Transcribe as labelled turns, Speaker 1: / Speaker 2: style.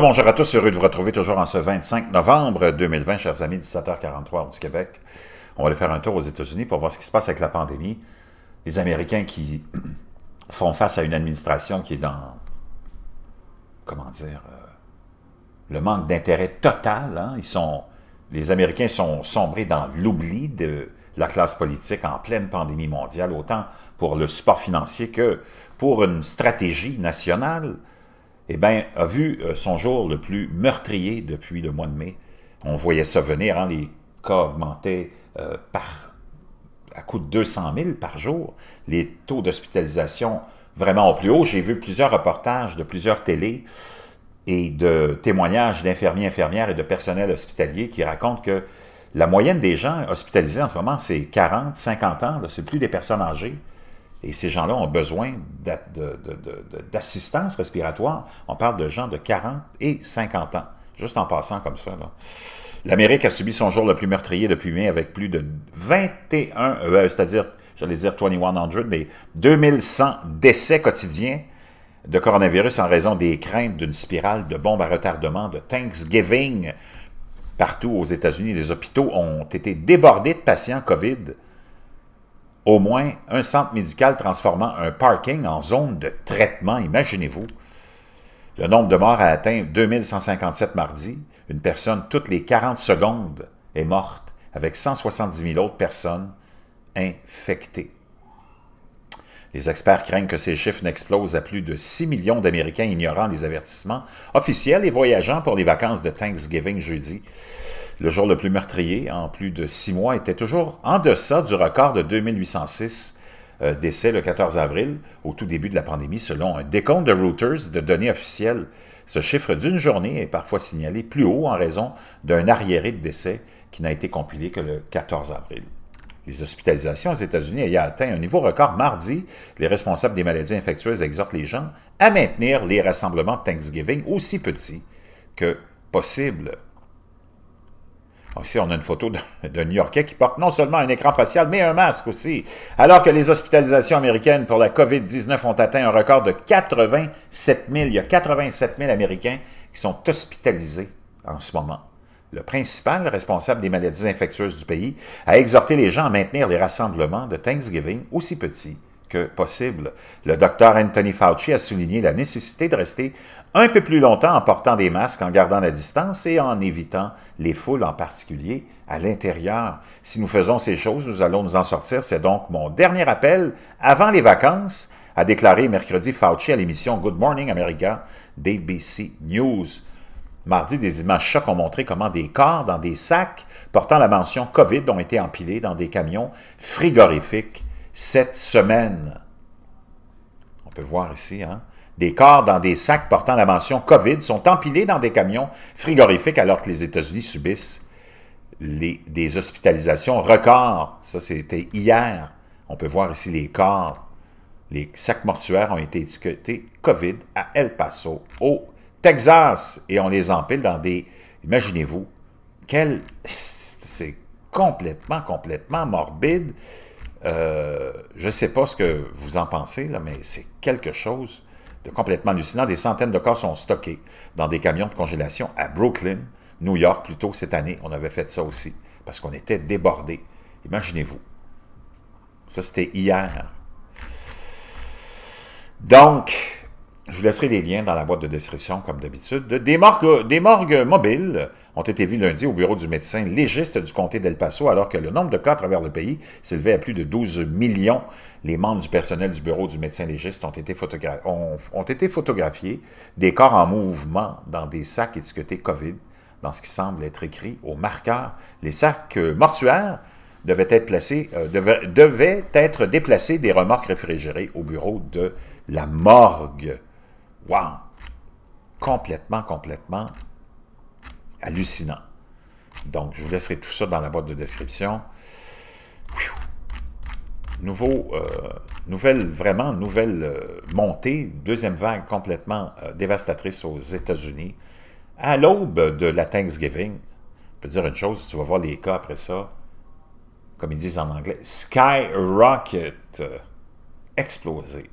Speaker 1: Bonjour à tous, heureux de vous retrouver toujours en ce 25 novembre 2020, chers amis, 17h43 au Québec. On va aller faire un tour aux États-Unis pour voir ce qui se passe avec la pandémie. Les Américains qui font face à une administration qui est dans, comment dire, euh, le manque d'intérêt total. Hein. Ils sont, les Américains sont sombrés dans l'oubli de la classe politique en pleine pandémie mondiale, autant pour le support financier que pour une stratégie nationale eh bien, a vu euh, son jour le plus meurtrier depuis le mois de mai. On voyait ça venir, hein, les cas augmentaient euh, par, à coût de 200 000 par jour. Les taux d'hospitalisation vraiment au plus haut. J'ai vu plusieurs reportages de plusieurs télés et de témoignages d'infirmiers, infirmières et de personnel hospitalier qui racontent que la moyenne des gens hospitalisés en ce moment, c'est 40, 50 ans, c'est plus des personnes âgées. Et ces gens-là ont besoin d'assistance respiratoire. On parle de gens de 40 et 50 ans, juste en passant comme ça. L'Amérique a subi son jour le plus meurtrier depuis mai avec plus de 21, euh, euh, c'est-à-dire, j'allais dire 2100, mais 2100 décès quotidiens de coronavirus en raison des craintes d'une spirale de bombes à retardement de Thanksgiving. Partout aux États-Unis, les hôpitaux ont été débordés de patients COVID au moins un centre médical transformant un parking en zone de traitement, imaginez-vous. Le nombre de morts a atteint 2157 mardi. Une personne toutes les 40 secondes est morte, avec 170 000 autres personnes infectées. Les experts craignent que ces chiffres n'explosent à plus de 6 millions d'Américains ignorant les avertissements officiels et voyageant pour les vacances de Thanksgiving jeudi. Le jour le plus meurtrier en plus de six mois était toujours en deçà du record de 2806 euh, décès le 14 avril, au tout début de la pandémie, selon un décompte de Reuters de données officielles. Ce chiffre d'une journée est parfois signalé plus haut en raison d'un arriéré de décès qui n'a été compilé que le 14 avril. Les hospitalisations aux États-Unis ayant atteint un niveau record mardi, les responsables des maladies infectieuses exhortent les gens à maintenir les rassemblements de Thanksgiving aussi petits que possible. Ici, on a une photo d'un New-Yorkais qui porte non seulement un écran facial, mais un masque aussi. Alors que les hospitalisations américaines pour la COVID-19 ont atteint un record de 87 000, il y a 87 000 Américains qui sont hospitalisés en ce moment le principal responsable des maladies infectieuses du pays, a exhorté les gens à maintenir les rassemblements de Thanksgiving aussi petits que possible. Le docteur Anthony Fauci a souligné la nécessité de rester un peu plus longtemps en portant des masques, en gardant la distance et en évitant les foules, en particulier à l'intérieur. Si nous faisons ces choses, nous allons nous en sortir. C'est donc mon dernier appel avant les vacances, a déclaré mercredi Fauci à l'émission Good Morning America d'ABC News. Mardi, des images chocs ont montré comment des corps dans des sacs portant la mention COVID ont été empilés dans des camions frigorifiques cette semaine. On peut voir ici, hein? Des corps dans des sacs portant la mention COVID sont empilés dans des camions frigorifiques alors que les États-Unis subissent des hospitalisations records. Ça, c'était hier. On peut voir ici les corps. Les sacs mortuaires ont été étiquetés COVID à El Paso, au Texas, et on les empile dans des... Imaginez-vous, quel... C'est complètement, complètement morbide. Euh, je ne sais pas ce que vous en pensez, là, mais c'est quelque chose de complètement hallucinant. Des centaines de corps sont stockés dans des camions de congélation à Brooklyn, New York, plus tôt cette année. On avait fait ça aussi parce qu'on était débordés. Imaginez-vous. Ça, c'était hier. Donc, je vous laisserai les liens dans la boîte de description, comme d'habitude. Des, morgues mobiles ont été vues lundi au bureau du médecin légiste du comté d'El Paso, alors que le nombre de cas à travers le pays s'élevait à plus de 12 millions. Les membres du personnel du bureau du médecin légiste ont été, photographiés des corps en mouvement dans des sacs étiquetés COVID, dans ce qui semble être écrit au marqueur. Les sacs euh, mortuaires devaient être, placés, euh, devaient être déplacés des remorques réfrigérées au bureau de la morgue. Wow! Complètement, complètement hallucinant. Donc, je vous laisserai tout ça dans la boîte de description. Nouveau, euh, nouvelle, vraiment nouvelle euh, montée, deuxième vague complètement euh, dévastatrice aux États-Unis. À l'aube de la Thanksgiving, je peux dire une chose, tu vas voir les cas après ça, comme ils disent en anglais, skyrocket, explosé.